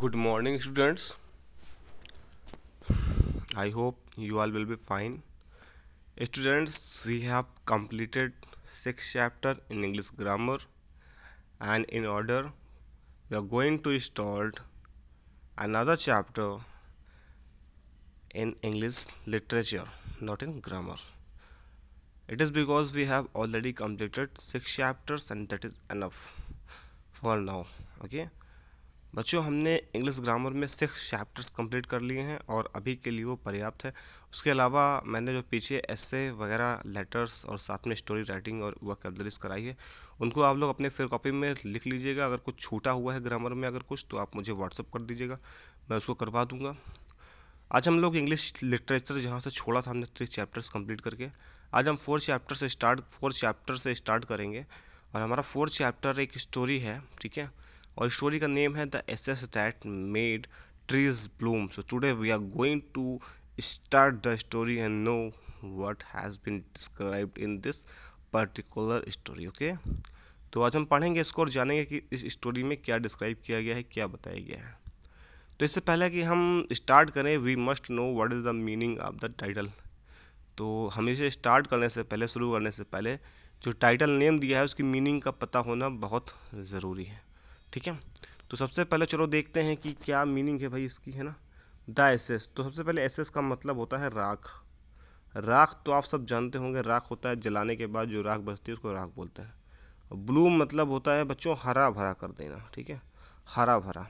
good morning students i hope you all will be fine students we have completed six chapter in english grammar and in order we are going to start another chapter in english literature not in grammar it is because we have already completed six chapters and that is enough for now okay बच्चों हमने English grammar में six chapters complete कर लिए हैं और अभी के लिए वो पर्याप्त है उसके अलावा मैंने जो पीछे एसे वगैरह लेटर्स और साथ में स्टोरी राइटिंग और वकैबलरीज कराई है उनको आप लोग अपने फिर कॉपी में लिख लीजिएगा अगर कुछ छूटा हुआ है ग्रामर में अगर कुछ तो आप मुझे व्हाट्सअप कर दीजिएगा मैं उसको करवा दूँगा आज हम लोग इंग्लिश लिटरेचर जहाँ से छोड़ा था हमने थ्री चैप्टर्स कम्प्लीट करके आज हम फोर चैप्टर से स्टार्ट फोर चैप्टर से स्टार्ट करेंगे और हमारा फोर्थ चैप्टर एक स्टोरी है ठीक है और स्टोरी का नेम है S S that made trees bloom so today we are going to start the story and know what has been described in this particular story okay तो आज हम पढ़ेंगे इसको और जानेंगे कि इस स्टोरी में क्या डिस्क्राइब किया गया है क्या बताया गया है तो इससे पहले कि हम स्टार्ट करें we must know what is the meaning of the title तो हम इसे स्टार्ट करने से पहले शुरू करने से पहले जो टाइटल नेम दिया है उसकी मीनिंग का पता होना बहुत ज़रूरी है ठीक है तो सबसे पहले चलो देखते हैं कि क्या मीनिंग है भाई इसकी है ना द एसेस तो सबसे पहले एसेस का मतलब होता है राख राख तो आप सब जानते होंगे राख होता है जलाने के बाद जो राख बचती है उसको राख बोलते हैं ब्लूम मतलब होता है बच्चों हरा भरा कर देना ठीक है हरा भरा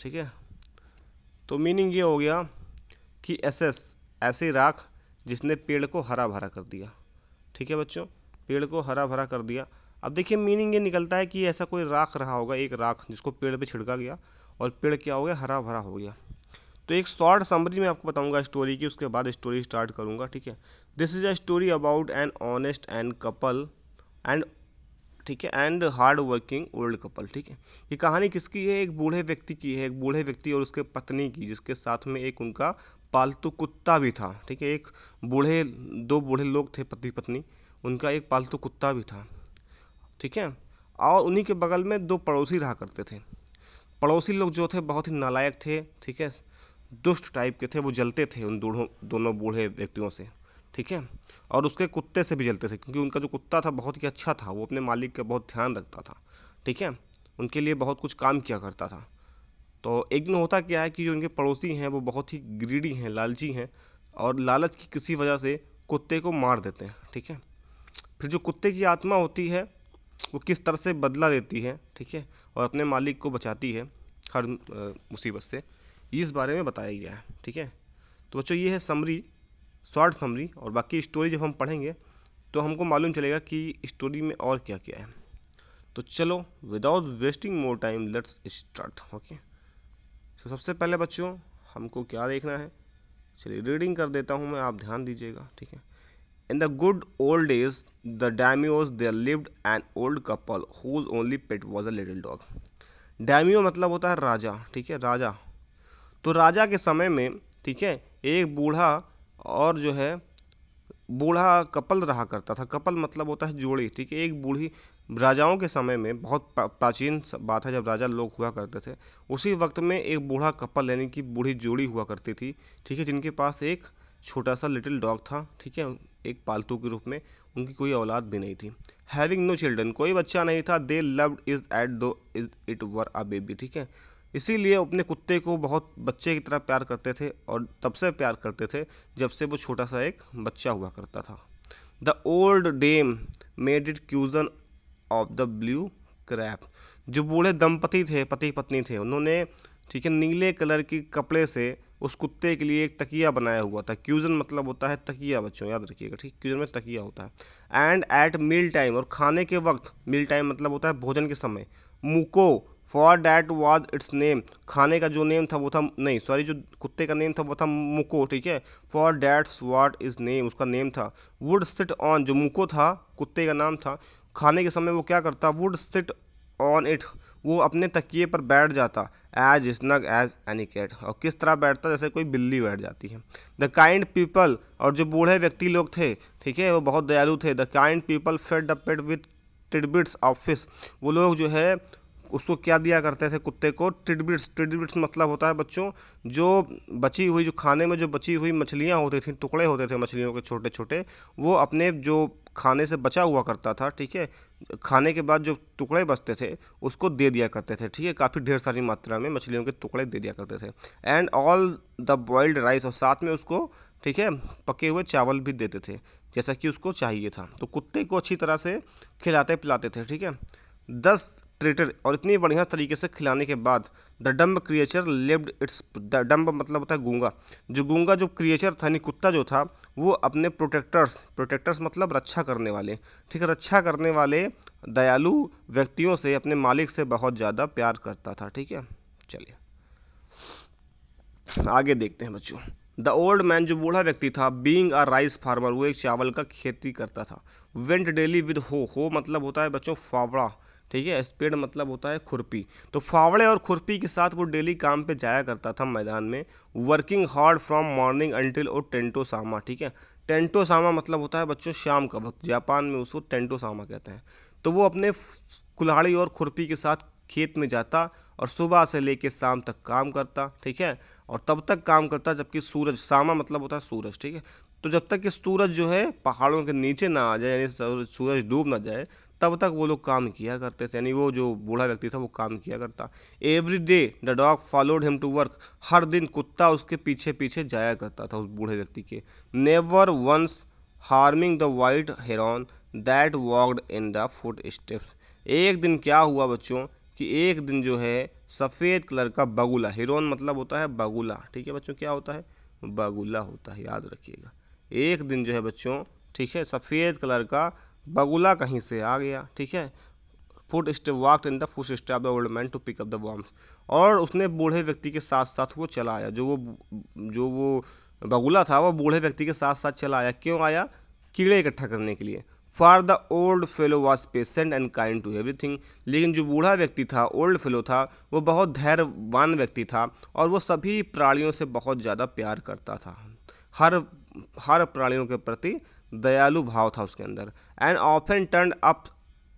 ठीक है तो मीनिंग ये हो गया कि एसेस ऐसी राख जिसने पेड़ को हरा भरा कर दिया ठीक है बच्चों पेड़ को हरा भरा कर दिया अब देखिए मीनिंग ये निकलता है कि ऐसा कोई राख रहा होगा एक राख जिसको पेड़ पे छिड़का गया और पेड़ क्या हो गया हरा भरा हो गया तो एक शॉर्ट समरी में आपको बताऊंगा स्टोरी की उसके बाद स्टोरी स्टार्ट करूंगा ठीक है this is a story about an honest and couple and ठीक है and hard working old couple ठीक है ये कहानी किसकी है एक बूढ़े व्यक्ति की है एक बूढ़े व्यक्ति और उसके पत्नी की जिसके साथ में एक उनका पालतू कुत्ता भी था ठीक है एक बूढ़े दो बूढ़े लोग थे पति पत्नी उनका एक पालतू कुत्ता भी था ठीक है और उन्हीं के बगल में दो पड़ोसी रहा करते थे पड़ोसी लोग जो थे बहुत ही नालायक थे ठीक है दुष्ट टाइप के थे वो जलते थे उन दोनों दोनों बूढ़े व्यक्तियों से ठीक है और उसके कुत्ते से भी जलते थे क्योंकि उनका जो कुत्ता था बहुत ही अच्छा था वो अपने मालिक का बहुत ध्यान रखता था ठीक है उनके लिए बहुत कुछ काम किया करता था तो एक दिन होता क्या है कि जो उनके पड़ोसी हैं वो बहुत ही ग्रीडी हैं लालची हैं और लालच की किसी वजह से कुत्ते को मार देते हैं ठीक है फिर जो कुत्ते की आत्मा होती है वो किस तरह से बदला लेती है ठीक है और अपने मालिक को बचाती है हर मुसीबत से इस बारे में बताया गया है ठीक है तो बच्चों ये है समरी शॉर्ट समरी और बाकी स्टोरी जब हम पढ़ेंगे तो हमको मालूम चलेगा कि स्टोरी में और क्या क्या है तो चलो without wasting more time let's start okay तो सबसे पहले बच्चों हमको क्या देखना है चलिए रीडिंग कर देता हूँ मैं आप ध्यान दीजिएगा ठीक है In the good old days, the daimios there lived an old couple whose only pet was a little dog. डैम्यो मतलब होता है राजा ठीक है राजा तो राजा के समय में ठीक है एक बूढ़ा और जो है बूढ़ा कपल रहा करता था कपल मतलब होता है जोड़ी ठीक है एक बूढ़ी राजाओं के समय में बहुत प्राचीन बात है जब राजा लोग हुआ करते थे उसी वक्त में एक बूढ़ा कपल यानी कि बूढ़ी जोड़ी हुआ करती थी ठीक है जिनके पास एक छोटा सा लिटिल डॉग था ठीक है एक पालतू के रूप में उनकी कोई औलाद भी नहीं थी हैविंग नो चिल्ड्रन कोई बच्चा नहीं था they love is at though is it were a baby ठीक है इसीलिए अपने कुत्ते को बहुत बच्चे की तरह प्यार करते थे और तब से प्यार करते थे जब से वो छोटा सा एक बच्चा हुआ करता था the old dame made it cushion of the blue crape जो बूढ़े दंपति थे पति पत्नी थे उन्होंने ठीक है नीले कलर के कपड़े से उस कुत्ते के लिए एक तकिया बनाया हुआ था क्यूजन मतलब होता है तकिया बच्चों याद रखिएगा ठीक क्यूजन में तकिया होता है एंड एट मील टाइम और खाने के वक्त मील टाइम मतलब होता है भोजन के समय Muko for that was its name खाने का जो नेम था वो था नहीं सॉरी जो कुत्ते का नेम था वो था मुको ठीक है for that's what is name उसका नेम था वुड सिट ऑन जो मुको था कुत्ते का नाम था खाने के समय वो क्या करता वुड सिट ऑन इट वो अपने तकिए पर बैठ जाता as snug as any cat और किस तरह बैठता जैसे कोई बिल्ली बैठ जाती है द काइंड पीपल और जो बूढ़े व्यक्ति लोग थे ठीक है वो बहुत दयालु थे the kind people fed the pet with tidbits of fish वो लोग जो है उसको क्या दिया करते थे कुत्ते को टिडबिट्स टिडबिट्स मतलब होता है बच्चों जो बची हुई जो खाने में जो बची हुई मछलियाँ होती थी टुकड़े होते थे मछलियों के छोटे छोटे वो अपने जो खाने से बचा हुआ करता था ठीक है खाने के बाद जो टुकड़े बचते थे उसको दे दिया करते थे ठीक है काफ़ी ढेर सारी मात्रा में मछलियों के टुकड़े दे दिया करते थे and all the boiled rice और साथ में उसको ठीक है पके हुए चावल भी देते थे जैसा कि उसको चाहिए था तो कुत्ते को अच्छी तरह से खिलाते पिलाते थे ठीक है दस ट्रेटर और इतनी बढ़िया तरीके से खिलाने के बाद the dumb creature lived its the dumb मतलब होता है गूंगा जो गूंगा जो क्रिएचर था यानी कुत्ता जो था वो अपने प्रोटेक्टर्स प्रोटेक्टर्स मतलब रक्षा करने वाले ठीक है रक्षा करने वाले दयालु व्यक्तियों से अपने मालिक से बहुत ज़्यादा प्यार करता था ठीक है चलिए आगे देखते हैं बच्चों द ओल्ड मैन जो बूढ़ा व्यक्ति था बींग आ राइस फार्मर वो एक चावल का खेती करता था वेंट डेली विद हो हो मतलब होता है बच्चों फावड़ा ठीक है स्पेड मतलब होता है खुरपी तो फावड़े और खुरपी के साथ वो डेली काम पे जाया करता था मैदान में working hard from morning until और टेंटो सामा ठीक है टेंटो सामा मतलब होता है बच्चों शाम का वक्त जापान में उसको टेंटो सामा कहते हैं तो वो अपने कुल्हाड़ी और खुरपी के साथ खेत में जाता और सुबह से लेकर शाम तक काम करता ठीक है और तब तक काम करता जबकि सूरज सामा मतलब होता है सूरज ठीक है तो जब तक कि सूरज जो है पहाड़ों के नीचे ना आ जाए यानी सूरज डूब ना जाए तब तक वो लोग काम किया करते थे यानी वो जो बूढ़ा व्यक्ति था वो काम किया करता every day the dog followed him to work हर दिन कुत्ता उसके पीछे पीछे जाया करता था उस बूढ़े व्यक्ति के never once harming the white heron that walked in the footsteps एक दिन क्या हुआ बच्चों कि एक दिन जो है सफ़ेद कलर का बगुला हिरोन मतलब होता है बगुला ठीक है बच्चों क्या होता है बगुला होता है याद रखिएगा एक दिन जो है बच्चों ठीक है सफ़ेद कलर का बगुला कहीं से आ गया ठीक है footstep walk in the footstep of the old man to pick up the worms और उसने बूढ़े व्यक्ति के साथ साथ वो चला आया जो वो जो वो बगुला था वो बूढ़े व्यक्ति के साथ साथ चला आया क्यों आया कीड़े इकट्ठा करने के लिए for the old fellow was patient and kind to everything लेकिन जो बूढ़ा व्यक्ति था ओल्ड फेलो था वो बहुत धैर्यवान व्यक्ति था और वो सभी प्राणियों से बहुत ज़्यादा प्यार करता था हर हर प्राणियों के प्रति दयालु भाव था उसके अंदर and often turn up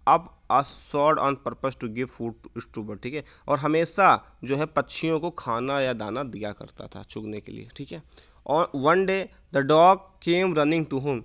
up a sword on purpose to give food स्टूबर ठीक है और हमेशा जो है पक्षियों को खाना या दाना दिया करता था चुगने के लिए ठीक है और one day the dog came running to home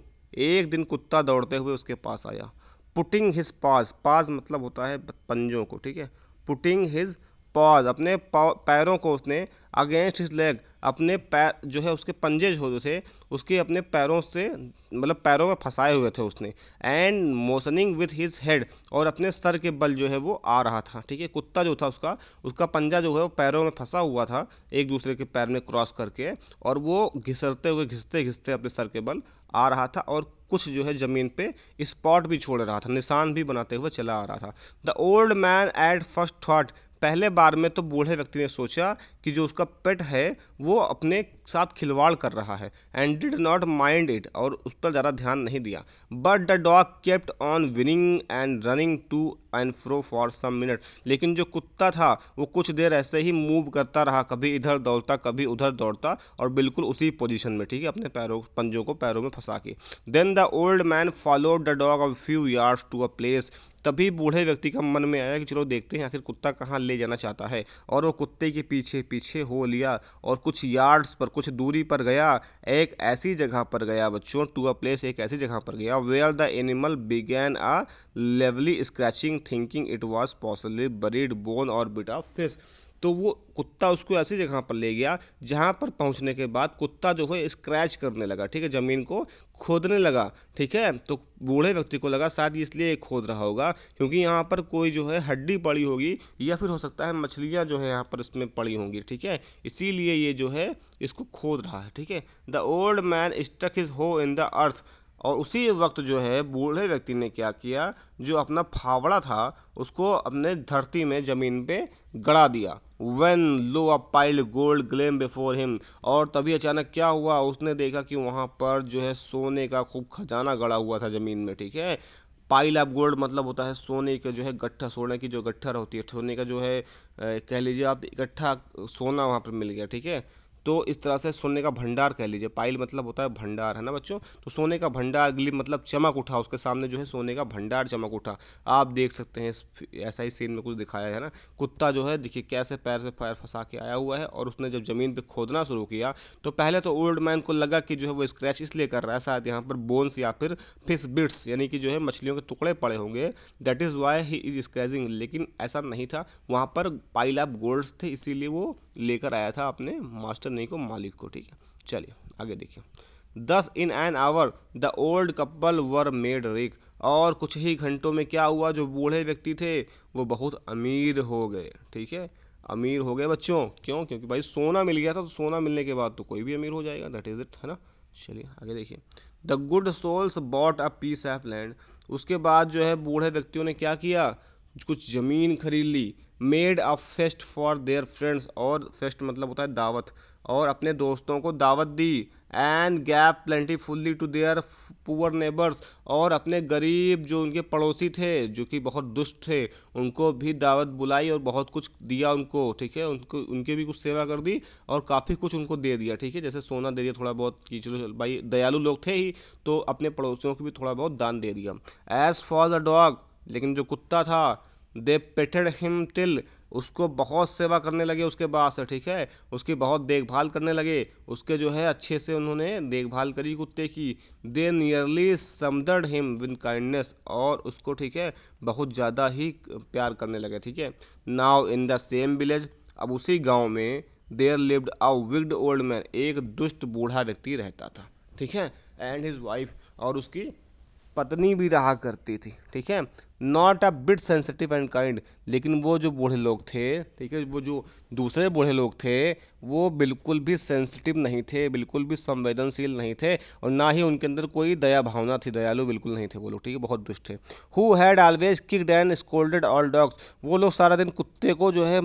एक दिन कुत्ता दौड़ते हुए उसके पास आया पुटिंग हिज पाज पाज मतलब होता है पंजों को ठीक है पुटिंग हिज पॉज अपने पैरों को उसने अगेंस्ट हिज लेग अपने पैर जो है उसके पंजे जो थे उसके अपने पैरों से मतलब पैरों में फंसाए हुए थे उसने and motioning with his head और अपने सर के बल जो है वो आ रहा था ठीक है कुत्ता जो था उसका उसका पंजा जो है वो पैरों में फंसा हुआ था एक दूसरे के पैर में क्रॉस करके और वो घिसरते हुए घिसते घिसते अपने सर के बल आ रहा था और कुछ जो है ज़मीन पे स्पॉट भी छोड़ रहा था निशान भी बनाते हुए चला आ रहा था the old man at first thought पहले बार में तो बूढ़े व्यक्ति ने सोचा कि जो उसका पेट है वो अपने साथ खिलवाड़ कर रहा है and did not mind it और उस पर ज़्यादा ध्यान नहीं दिया but the dog kept on whining and running to and fro for some minute लेकिन जो कुत्ता था वो कुछ देर ऐसे ही मूव करता रहा कभी इधर दौड़ता कभी उधर दौड़ता और बिल्कुल उसी पोजिशन में ठीक है अपने पैरों पंजों को पैरों में फंसा के then the old man followed the dog of few yards to a place तभी बूढ़े व्यक्ति का मन में आया कि चलो देखते हैं आखिर कुत्ता कहाँ ले जाना चाहता है और वो कुत्ते के पीछे पीछे हो लिया और कुछ यार्ड्स पर कुछ दूरी पर गया एक ऐसी जगह पर गया बच्चों टू अ प्लेस एक ऐसी जगह पर गया where the animal began a lively scratching thinking it was possibly buried bone or bit of fish तो वो कुत्ता उसको ऐसी जगह पर ले गया जहाँ पर पहुँचने के बाद कुत्ता जो है स्क्रैच करने लगा ठीक है ज़मीन को खोदने लगा ठीक है तो बूढ़े व्यक्ति को लगा शायद इसलिए खोद रहा होगा क्योंकि यहाँ पर कोई जो है हड्डी पड़ी होगी या फिर हो सकता है मछलियाँ जो है यहाँ पर इसमें पड़ी होंगी ठीक है इसीलिए ये जो है इसको खोद रहा है ठीक है the old man stuck his hoe in the earth और उसी वक्त जो है बूढ़े व्यक्ति ने क्या किया जो अपना फावड़ा था उसको अपने धरती में ज़मीन पे गड़ा दिया when lo a pile gold gleam before him और तभी अचानक क्या हुआ उसने देखा कि वहाँ पर जो है सोने का खूब खजाना गड़ा हुआ था ज़मीन में ठीक है पाइल ऑफ गोल्ड मतलब होता है सोने का जो है गट्ठा सोने की जो गट्ठर होती है सोने का जो है कह लीजिए आप इकट्ठा सोना वहाँ पर मिल गया ठीक है तो इस तरह से सोने का भंडार कह लीजिए पाइल मतलब होता है भंडार है ना बच्चों तो सोने का भंडार ग्लिप मतलब चमक उठा उसके सामने जो है सोने का भंडार चमक उठा आप देख सकते हैं ऐसा ही सीन में कुछ दिखाया है ना कुत्ता जो है देखिए कैसे पैर से पैर फंसा के आया हुआ है और उसने जब ज़मीन पर खोदना शुरू किया तो पहले तो ओल्ड मैन को लगा कि जो है वो स्क्रैच इसलिए कर रहा है शायद यहाँ पर बोन्स या फिर फिश बिट्स यानी कि जो है मछलियों के टुकड़े पड़े होंगे that is why he is scratching लेकिन ऐसा नहीं था वहाँ पर पाइल ऑफ गोल्ड्स थे इसीलिए वो लेकर आया था अपने मास्टर नहीं को मालिक को ठीक है चलिए आगे देखिए thus in an hour the old couple were made rich और कुछ ही घंटों में क्या हुआ जो बूढ़े व्यक्ति थे वो बहुत अमीर हो गए ठीक है अमीर हो गए बच्चों क्यों क्योंकि भाई सोना मिल गया था तो सोना मिलने के बाद तो कोई भी अमीर हो जाएगा दैट इज़ इट है ना चलिए आगे देखिए the good souls bought a piece of land उसके बाद जो है बूढ़े व्यक्तियों ने क्या किया कुछ ज़मीन खरीद ली made a feast for their friends और फेस्ट मतलब होता है दावत और अपने दोस्तों को दावत दी and gave plenty fully to their poor neighbours और अपने गरीब जो उनके पड़ोसी थे जो कि बहुत दुष्ट थे उनको भी दावत बुलाई और बहुत कुछ दिया उनको ठीक है उनको उनके भी कुछ सेवा कर दी और काफ़ी कुछ उनको दे दिया ठीक है जैसे सोना दे दिया थोड़ा बहुत कि चलो भाई दयालु लोग थे ही तो अपने पड़ोसियों को भी थोड़ा बहुत दान दे दिया एज़ फॉर द डॉग लेकिन जो कुत्ता था दे पेटेड हिम टिल उसको बहुत सेवा करने लगे उसके बाद से ठीक है उसकी बहुत देखभाल करने लगे उसके जो है अच्छे से उन्होंने देखभाल करी कुत्ते की they nearly smothered him with kindness और उसको ठीक है बहुत ज़्यादा ही प्यार करने लगे ठीक है now in the same village अब उसी गाँव में there lived a wicked old man एक दुष्ट बूढ़ा व्यक्ति रहता था ठीक है एंड हिज वाइफ और उसकी पत्नी भी रहा करती थी ठीक है not a bit sensitive and kind लेकिन वो जो बूढ़े लोग थे ठीक है वो जो दूसरे बूढ़े लोग थे वो बिल्कुल भी सेंसिटिव नहीं थे बिल्कुल भी संवेदनशील नहीं थे और ना ही उनके अंदर कोई दया भावना थी दयालु बिल्कुल नहीं थे वो लोग ठीक है बहुत दुष्ट थे who had always kicked and scolded all dogs वो लोग सारा दिन कुत्ते को जो है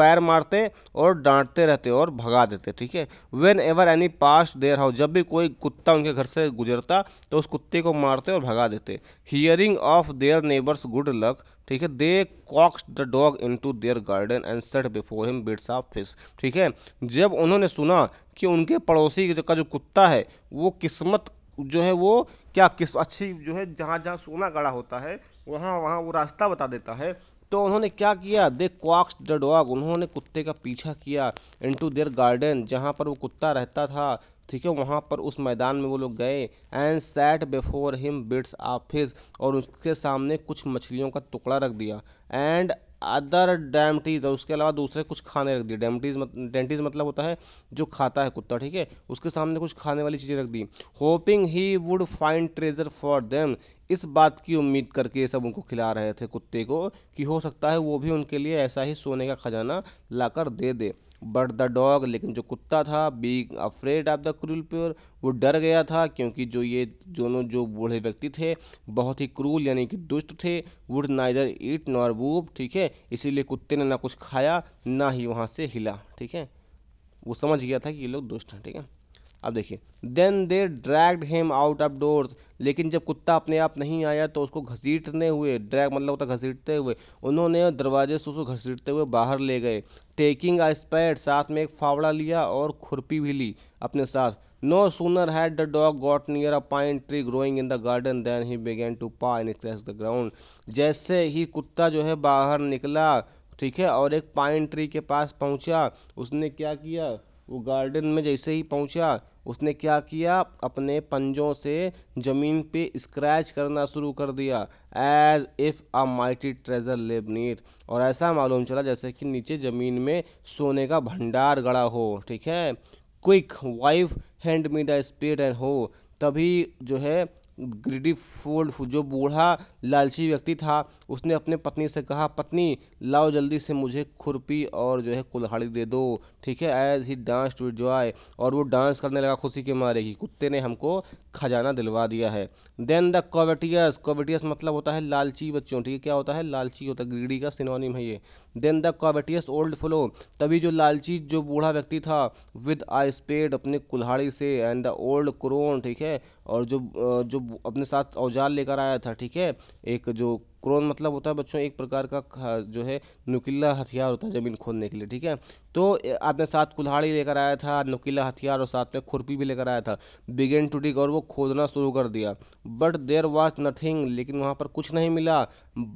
पैर मारते और डांटते रहते और भगा देते ठीक है whenever any pass their house जब भी कोई कुत्ता उनके घर से गुजरता तो उस कुत्ते को मारते और भगा देते hearing of their neighbours good luck ठीक है they coax the dog into their garden and set before him bits of fish ठीक है जब उन्होंने सुना कि उनके पड़ोसी का जो कुत्ता है वो किस्मत जो है वो क्या किस अच्छी जो है जहाँ जहाँ सोना गड़ा होता है वहाँ वहाँ वो रास्ता बता देता है तो उन्होंने क्या किया दे क्वाक्स द डॉग उन्होंने कुत्ते का पीछा किया इनटू देयर गार्डन जहाँ पर वो कुत्ता रहता था ठीक है वहाँ पर उस मैदान में वो लोग गए and sat before him bits of fish और उसके सामने कुछ मछलियों का टुकड़ा रख दिया एंड अदर डैमटीज और उसके अलावा दूसरे कुछ खाने रख दिए डैमटीज मत डेंटीज मतलब होता है जो खाता है कुत्ता ठीक है उसके सामने कुछ खाने वाली चीज़ें रख दी hoping he would find treasure for them इस बात की उम्मीद करके सब उनको खिला रहे थे कुत्ते को कि हो सकता है वो भी उनके लिए ऐसा ही सोने का खजाना लाकर दे दे बट द डॉग लेकिन जो कुत्ता था being afraid of the cruel pair वो डर गया था क्योंकि जो ये दोनों जो बूढ़े व्यक्ति थे बहुत ही क्रूल यानी कि दुष्ट थे वुड नाइदर ईट नॉर वूब ठीक है इसीलिए कुत्ते ने ना कुछ खाया ना ही वहाँ से हिला ठीक है वो समझ गया था कि ये लोग दुष्ट हैं ठीक है अब देखिए then they dragged him out of doors लेकिन जब कुत्ता अपने आप नहीं आया तो उसको घसीटने हुए ड्रैग मतलब होता घसीटते हुए उन्होंने दरवाजे से उसको घसीटते हुए बाहर ले गए टेकिंग अ स्पैड साथ में एक फावड़ा लिया और खुरपी भी ली अपने साथ no sooner had the dog got near a pine tree growing in the garden then he began to paw in the ground जैसे ही कुत्ता जो है बाहर निकला ठीक है और एक पाइन ट्री के पास पहुंचा उसने क्या किया वो गार्डन में जैसे ही पहुंचा उसने क्या किया अपने पंजों से ज़मीन पे स्क्रैच करना शुरू कर दिया as if a mighty treasure लेब नीट और ऐसा मालूम चला जैसे कि नीचे ज़मीन में सोने का भंडार गड़ा हो ठीक है quick wife hand me the speed and हो तभी जो है ग्रीडी फोल्ड जो बूढ़ा लालची व्यक्ति था उसने अपने पत्नी से कहा पत्नी लाओ जल्दी से मुझे खुरपी और जो है कुल्हाड़ी दे दो ठीक है as he dance to joy और वो डांस करने लगा खुशी के मारे ही कुत्ते ने हमको खजाना दिलवा दिया है देन द कोवटियस कोवटियस मतलब होता है लालची बच्चों ठीक है क्या होता है लालची होता है ग्रीडी का सिनोनिम है ये then the covetous old flow तभी जो लालची जो बूढ़ा व्यक्ति था विद आई स्पेड अपने कुल्हाड़ी से एंड द ओल्ड क्रोन ठीक है और जो जो अपने साथ औजार लेकर आया था ठीक है एक जो क्रोन मतलब होता है बच्चों एक प्रकार का जो है नुकीला हथियार होता है ज़मीन खोदने के लिए ठीक है तो आपने साथ कुल्हाड़ी लेकर आया था नुकीला हथियार और साथ में खुरपी भी लेकर आया था बिगेन टू डिग और वो खोदना शुरू कर दिया बट देर वॉज नथिंग लेकिन वहाँ पर कुछ नहीं मिला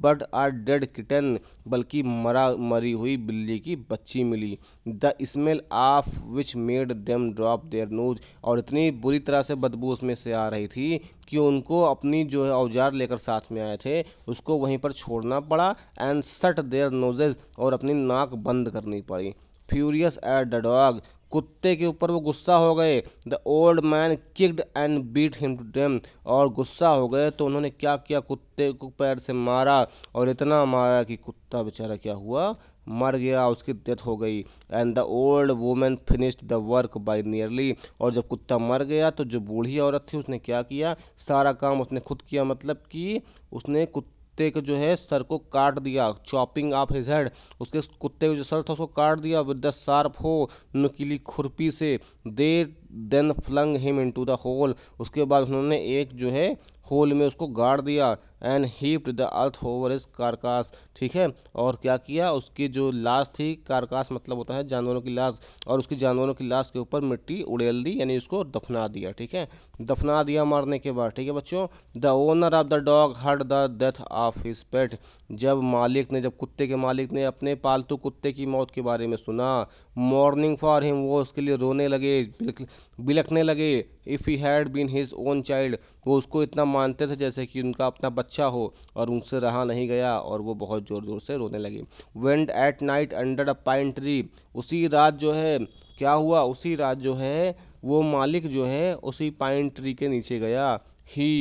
बट आर डेड किटन बल्कि मरा मरी हुई बिल्ली की बच्ची मिली the smell of which made them drop their nose और इतनी बुरी तरह से बदबू उसमें से आ रही थी कि उनको अपनी जो है औज़ार लेकर साथ में आए थे उसको वहीं पर छोड़ना पड़ा एंड सट देयर नोजेज और अपनी नाक बंद करनी पड़ी फ्यूरियस एट द डॉग कुत्ते के ऊपर वो गुस्सा हो गए the old man kicked and beat him to death और गुस्सा हो गए तो उन्होंने क्या किया कुत्ते को पैर से मारा और इतना मारा कि कुत्ता बेचारा क्या हुआ मर गया उसकी डेथ हो गई and the old women finished the work by nearly और जब कुत्ता मर गया तो जो बूढ़ी औरत थी उसने क्या किया सारा काम उसने खुद किया मतलब कि उसने कुत्ते के जो है सर को काट दिया चॉपिंग ऑफ हिज हेड उसके कुत्ते का जो सर था उसको काट दिया विद द शार्प हो नुकीली खुरपी से there then flung him into the hole उसके बाद उन्होंने एक जो है होल में उसको गाड़ दिया and heaped the earth over his carcass ठीक है और क्या किया उसकी जो लाश थी कारकास मतलब होता है जानवरों की लाश और उसकी जानवरों की लाश के ऊपर मिट्टी उड़ेल दी यानी उसको दफना दिया ठीक है दफना दिया मारने के बाद ठीक है बच्चों the owner of the dog heard the death of his pet जब मालिक ने जब कुत्ते के मालिक ने अपने पालतू कुत्ते की मौत के बारे में सुना मॉर्निंग फॉर हिम वो उसके लिए रोने लगे बिलखने लगे if he had been his own child वो उसको इतना मानते थे जैसे कि उनका अपना बच्चा हो और उनसे रहा नहीं गया और वो बहुत ज़ोर ज़ोर से रोने लगे went at night under a pine tree उसी रात जो है क्या हुआ उसी रात जो है वो मालिक जो है उसी पाइन ट्री के नीचे गया he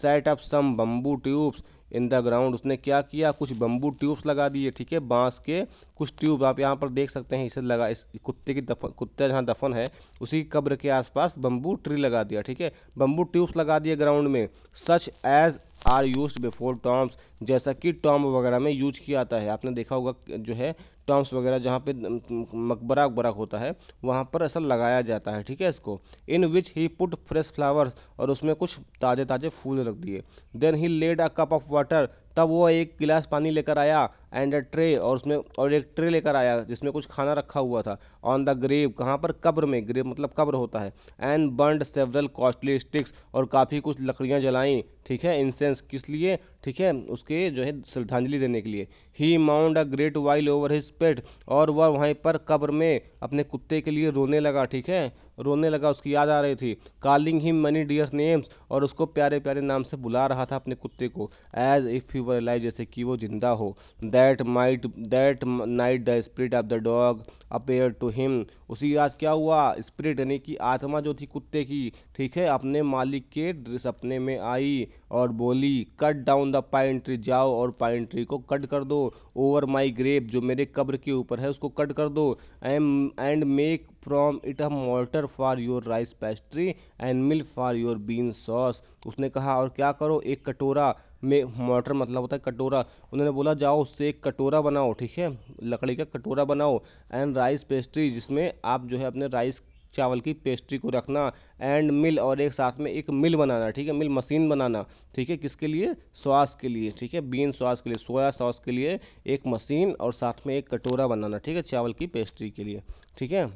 set up some bamboo tubes in the ground उसने क्या किया कुछ बम्बू ट्यूब्स लगा दिए ठीक है बांस के कुछ ट्यूब आप यहाँ पर देख सकते हैं इसे लगा इस कुत्ते की दफन कुत्ता जहाँ दफन है उसी कब्र के आसपास बम्बू ट्री लगा दिया ठीक है बम्बू ट्यूब्स लगा दिए ग्राउंड में such as are used before tombs जैसा कि टॉम वगैरह में यूज किया जाता है आपने देखा होगा जो है टॉम्स वगैरह जहाँ पे मकबरा वकबरा होता है वहाँ पर ऐसा लगाया जाता है ठीक है इसको in which he put fresh flowers और उसमें कुछ ताज़े ताज़े फूल रख दिए then he laid a cup of water water तब वो एक गिलास पानी लेकर आया एंड अ ट्रे और उसमें और एक ट्रे लेकर आया जिसमें कुछ खाना रखा हुआ था ऑन द ग्रेव कहाँ पर कब्र में ग्रेव मतलब कब्र होता है and burned several costly sticks और काफ़ी कुछ लकड़ियाँ जलाईं ठीक है इंसेंस किस लिए ठीक है उसके जो है श्रद्धांजलि देने के लिए he mourned a great while over his pet और वह वहीं पर कब्र में अपने कुत्ते के लिए रोने लगा ठीक है रोने लगा उसकी याद आ रही थी calling he many dears names और उसको प्यारे प्यारे नाम से बुला रहा था अपने कुत्ते को as if you were live जैसे कि वो जिंदा हो that might that night the spirit of the dog appear to him उसी रात क्या हुआ स्प्रिट यानी कि आत्मा जो थी कुत्ते की ठीक है अपने मालिक के सपने में आई और बोली cut down the pine tree जाओ और पाइन ट्री को कट कर दो ओवर माई ग्रेप जो मेरे कब्र के ऊपर है उसको कट कर दो um and make from it a mortar for your rice pastry and milk for your bean sauce उसने कहा और क्या करो एक कटोरा में मोटर मतलब होता है कटोरा उन्होंने बोला जाओ उससे एक कटोरा बनाओ ठीक है लकड़ी का कटोरा बनाओ एंड राइस पेस्ट्री जिसमें आप जो है अपने राइस चावल की पेस्ट्री को रखना एंड मिल और एक साथ में एक मिल बनाना ठीक है मिल मशीन बनाना ठीक है किसके लिए सॉस के लिए ठीक है बीन सॉस के लिए सोया सॉस के लिए एक मशीन और साथ में एक कटोरा बनाना ठीक है चावल की पेस्ट्री के लिए ठीक है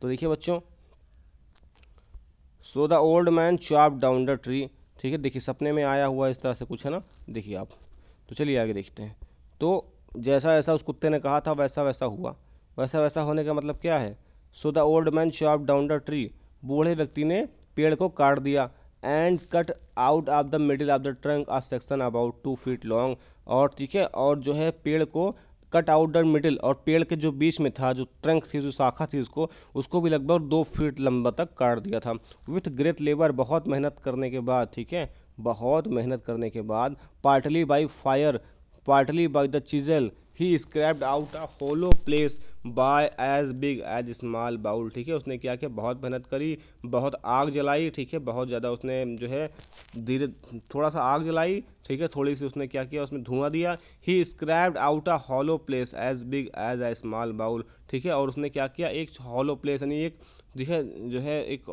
तो देखिए बच्चों so the old man chop down the tree ठीक है देखिए सपने में आया हुआ इस तरह से कुछ है ना देखिए आप तो चलिए आगे देखते हैं तो जैसा जैसा उस कुत्ते ने कहा था वैसा वैसा हुआ वैसा वैसा होने का मतलब क्या है so the old man chop down the tree बूढ़े व्यक्ति ने पेड़ को काट दिया and cut out of the middle of the trunk a section about two feet long और ठीक है और जो है पेड़ को कट आउट द मिडिल और पेड़ के जो बीच में था जो ट्रंक थी जो शाखा थी उसको उसको भी लगभग दो फीट लंबा तक काट दिया था विथ ग्रेट लेबर बहुत मेहनत करने के बाद ठीक है बहुत मेहनत करने के बाद partly by fire partly by the chisel he scraped out a hollow place by as big as small bowl ठीक है उसने क्या किया बहुत मेहनत करी बहुत आग जलाई ठीक है बहुत ज़्यादा उसने जो है धीरे थोड़ा सा आग जलाई ठीक है थोड़ी सी उसने क्या किया उसमें धुआं दिया he scraped out a hollow place as big as a small bowl ठीक है और उसने क्या किया एक हॉलो प्लेस यानी एक ठीक है जो है एक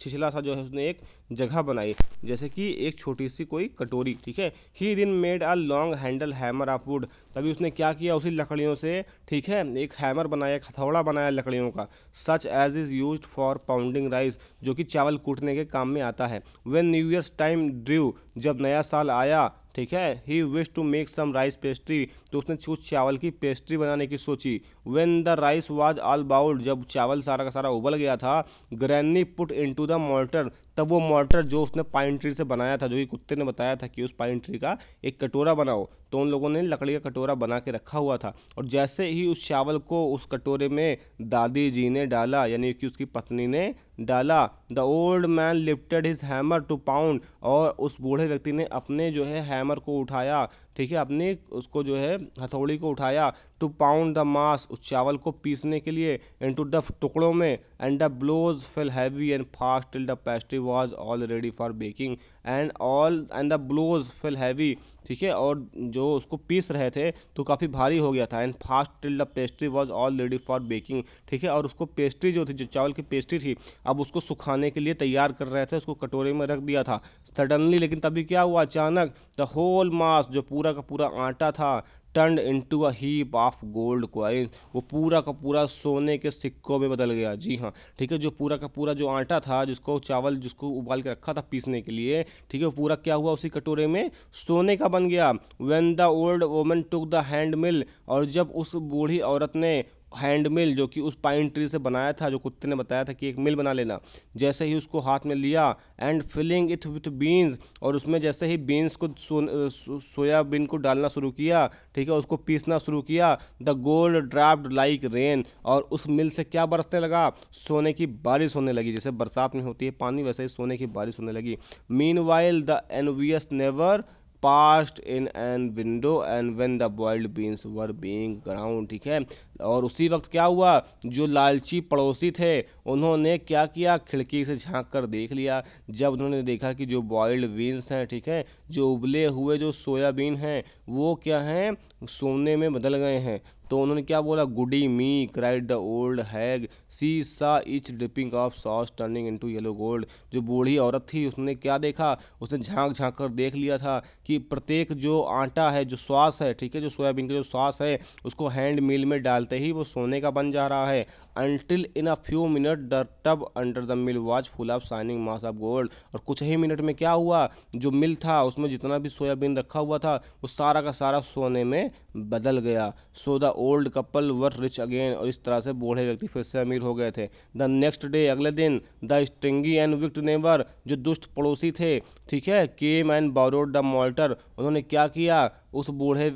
छिछला सा जो है उसने एक जगह बनाई जैसे कि एक छोटी सी कोई कटोरी ठीक है he then made a long handle hammer of wood तभी उसने क्या किया किया उसी लकड़ियों से ठीक है एक हैमर बनाया हथौड़ा बनाया लकड़ियों का such as is use for pounding rice जो कि चावल कूटने के काम में आता है when new year's time drew जब नया साल आया ठीक है he wish to make some rice pastry तो उसने कुछ चावल की पेस्ट्री बनाने की सोची when the rice was all boiled जब चावल सारा का सारा उबल गया था granny put into the mortar तब वो मोटर जो उसने पाइन ट्री से बनाया था जो कि कुत्ते ने बताया था कि उस पाइन ट्री का एक कटोरा बनाओ तो उन लोगों ने लकड़ी का कटोरा बना के रखा हुआ था और जैसे ही उस चावल को उस कटोरे में दादी जी ने डाला यानी कि उसकी पत्नी ने डाला the old man lifted his hammer to pound और उस बूढ़े व्यक्ति ने अपने जो है हैमर को उठाया ठीक है आपने उसको जो है हथौड़ी को उठाया टू पाउंड द मास उस चावल को पीसने के लिए इन टू द टुकड़ों में and the blows fell heavy and fast till the pastry was all ready for baking and all and the blows fell heavy ठीक है और जो उसको पीस रहे थे तो काफ़ी भारी हो गया था and fast till the pastry was all ready for baking ठीक है और उसको पेस्ट्री जो थी जो चावल की पेस्ट्री थी अब उसको सुखाने के लिए तैयार कर रहे थे उसको कटोरे में रख दिया था सडनली लेकिन तभी क्या हुआ अचानक द होल मास जो पूरा पूरा का पूरा आटा था turn into a heap of gold coins वो पूरा का पूरा सोने के सिक्कों में बदल गया जी हाँ ठीक है जो पूरा का पूरा जो आटा था जिसको चावल जिसको उबाल के रखा था पीसने के लिए ठीक है वो पूरा क्या हुआ उसी कटोरे में सोने का बन गया when the old woman took the hand mill और जब उस बूढ़ी औरत ने हैंड मिल जो कि उस पाइन ट्री से बनाया था जो कुत्ते ने बताया था कि एक मिल बना लेना जैसे ही उसको हाथ में लिया and filling it with beans और उसमें जैसे ही बीन्स को सो, सोयाबीन को डालना शुरू किया ठीक है उसको पीसना शुरू किया the gold dropped like rain और उस मिल से क्या बरसने लगा सोने की बारिश होने लगी जैसे बरसात में होती है पानी वैसे ही सोने की बारिश होने लगी meanwhile the envious neighbour past in an window and when the boiled beans were being ground ठीक है और उसी वक्त क्या हुआ जो लालची पड़ोसी थे उन्होंने क्या किया खिड़की से झांक कर देख लिया जब उन्होंने देखा कि जो बॉयल्ड बीन्स हैं ठीक है जो उबले हुए जो सोयाबीन हैं वो क्या हैं सोने में बदल गए हैं तो उन्होंने क्या बोला goody me cried the old hag she saw each dripping of sauce turning into yellow gold जो बूढ़ी औरत थी उसने क्या देखा उसने झांक झांक कर देख लिया था कि प्रत्येक जो आटा है जो सॉस है ठीक है जो सोयाबीन का जो सॉस है उसको हैंड मिल में डाल डालते ही वो सोने का बन जा रहा है until in a few minute the tub under the mill was full of shining mass of gold और कुछ ही मिनट में क्या हुआ जो मिल था उसमें जितना भी सोयाबीन रखा हुआ था वो सारा का सारा सोने में बदल गया so the old couple were rich again और इस तरह से बूढ़े व्यक्ति फिर से अमीर हो गए थे द नेक्स्ट डे अगले दिन the stringy and wicked neighbour जो दुष्ट पड़ोसी थे ठीक है came and borrowed the mortar उन्होंने क्या किया उस बूढ़े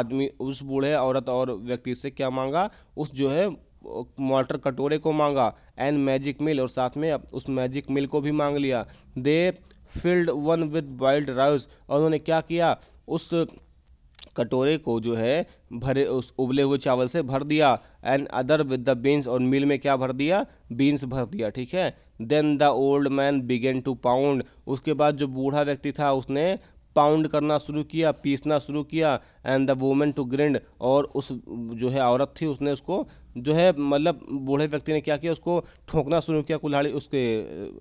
आदमी उस बूढ़े औरत और व्यक्ति से क्या मांगा उस जो है वाटर कटोरे को मांगा एंड मैजिक मिल और साथ में उस मैजिक मिल को भी मांग लिया they filled one with boiled rice और उन्होंने क्या किया उस कटोरे को जो है भरे उस उबले हुए चावल से भर दिया and other with the beans और मिल में क्या भर दिया बीन्स भर दिया ठीक है then the old man began to pound उसके बाद जो बूढ़ा व्यक्ति था उसने पाउंड करना शुरू किया पीसना शुरू किया and the women to grind और उस जो है औरत थी उसने उसको जो है मतलब बूढ़े व्यक्ति ने क्या किया उसको ठोंकना शुरू किया कुल्हाड़ी उसके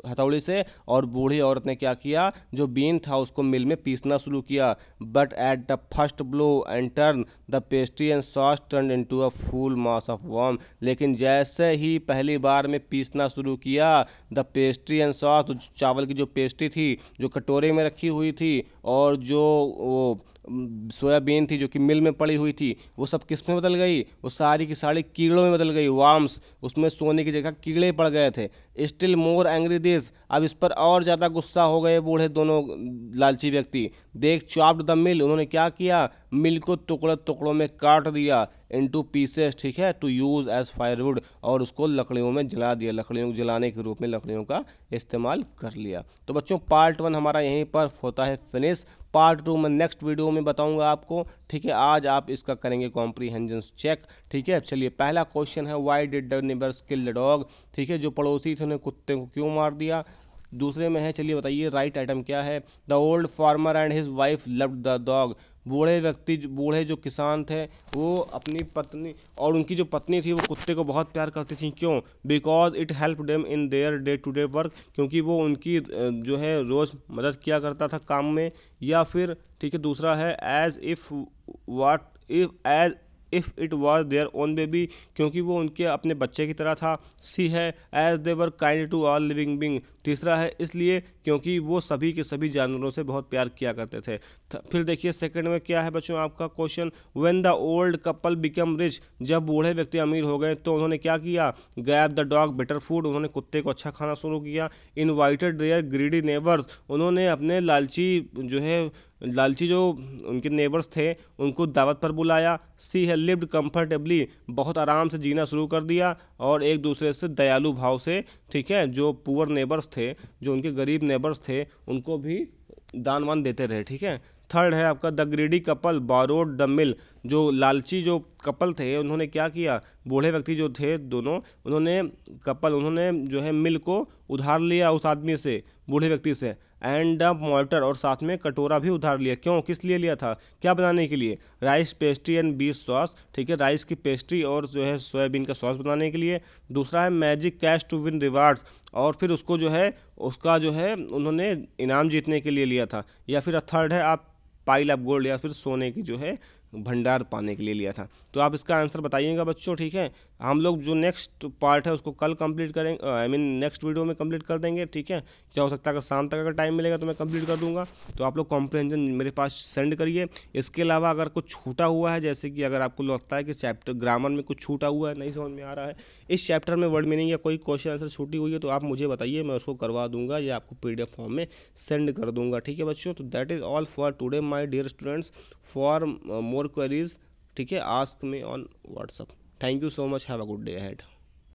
हथौड़ी से और बूढ़ी औरत ने क्या किया जो बीन था उसको मिल में पीसना शुरू किया but at the first blow and turn the pastry and sauce turn into a full mass of worm लेकिन जैसे ही पहली बार में पीसना शुरू किया द पेस्ट्री एंड सॉस चावल की जो पेस्ट्री थी जो कटोरे में रखी हुई थी और जो वो सोयाबीन थी जो कि मिल में पड़ी हुई थी वो सब किस में बदल गई वो सारी की सारी कीड़ों में बदल गई वाम्स उसमें सोने की जगह कीड़े पड़ गए थे स्टिल मोर एंग्री दिस अब इस पर और ज़्यादा गुस्सा हो गए बूढ़े दोनों लालची व्यक्ति देख चॉप्ड द मिल उन्होंने क्या किया मिल को टुकड़ों टुकड़ों में काट दिया टू पीसेस ठीक है टू यूज़ एज फायरवुड और उसको लकड़ियों में जला दिया लकड़ियों को जलाने के रूप में लकड़ियों का इस्तेमाल कर लिया तो बच्चों पार्ट वन हमारा यहीं पर होता है फिनिश पार्ट टू मैं नेक्स्ट वीडियो में बताऊंगा आपको ठीक है आज आप इसका करेंगे कॉम्प्रीहेंजेंस चेक ठीक है चलिए पहला क्वेश्चन है why did the neighbours kill the dog ठीक है जो पड़ोसी थे उन्हें कुत्ते को क्यों मार दिया दूसरे में है चलिए बताइए राइट आइटम क्या है the old farmer and his wife loved the dog बूढ़े व्यक्ति बूढ़े जो किसान थे वो अपनी पत्नी और उनकी जो पत्नी थी वो कुत्ते को बहुत प्यार करती थी क्यों because it help them in their day to day work क्योंकि वो उनकी जो है रोज़ मदद किया करता था काम में या फिर ठीक है दूसरा है as if what if as if it was their own baby क्योंकि वो उनके अपने बच्चे की तरह था सी है as they were kind to all living being तीसरा है इसलिए क्योंकि वो सभी के सभी जानवरों से बहुत प्यार किया करते थे फिर देखिए सेकंड में क्या है बच्चों आपका question when the old couple become rich जब बूढ़े व्यक्ति अमीर हो गए तो उन्होंने क्या किया gave the dog better food उन्होंने कुत्ते को अच्छा खाना शुरू किया इन्वाइटेड देयर ग्रीडी नेबर्स उन्होंने अपने लालची जो है लालची जो उनके नेबर्स थे उनको दावत पर बुलाया सी है लिव्ड कंफर्टेबली बहुत आराम से जीना शुरू कर दिया और एक दूसरे से दयालु भाव से ठीक है जो पुअर नेबर्स थे जो उनके गरीब नेबर्स थे उनको भी दान वान देते रहे ठीक है थर्ड है आपका the greedy couple borrowed the mill जो लालची जो कपल थे उन्होंने क्या किया बूढ़े व्यक्ति जो थे दोनों उन्होंने कपल उन्होंने जो है मिल को उधार लिया उस आदमी से बूढ़े व्यक्ति से एंड अ मॉल्टर और साथ में कटोरा भी उधार लिया क्यों किस लिए लिया था क्या बनाने के लिए rice pastry and beef sauce ठीक है राइस की पेस्ट्री और जो है सोयाबीन का सॉस बनाने के लिए दूसरा है magic cash to win rewards और फिर उसको जो है उसका जो है उन्होंने इनाम जीतने के लिए लिया था या फिर थर्ड है आप पाइल ऑफ गोल्ड या फिर सोने की जो है भंडार पाने के लिए लिया था तो आप इसका आंसर बताइएगा बच्चों ठीक है हम लोग जो नेक्स्ट पार्ट है उसको कल कंप्लीट करेंगे आई मीन नेक्स्ट वीडियो में कंप्लीट कर देंगे ठीक है क्या हो सकता है अगर शाम तक अगर टाइम मिलेगा तो मैं कंप्लीट कर दूंगा तो आप लोग कॉम्प्रेंजन मेरे पास सेंड करिए इसके अलावा अगर कुछ छूटा हुआ है जैसे कि अगर आपको लगता है कि चैप्टर ग्रामर में कुछ छूटा हुआ है नहीं समझ में आ रहा है इस चैप्टर में वर्ड मीनिंग या कोई क्वेश्चन आंसर छूटी हुई है तो आप मुझे बताइए मैं उसको करवा दूंगा या आपको पी फॉर्म में सेंड कर दूंगा ठीक है बच्चों तो that is all for today my dear students for more queries ठीक है ask me on WhatsApp Thank you so much. Have a good day ahead.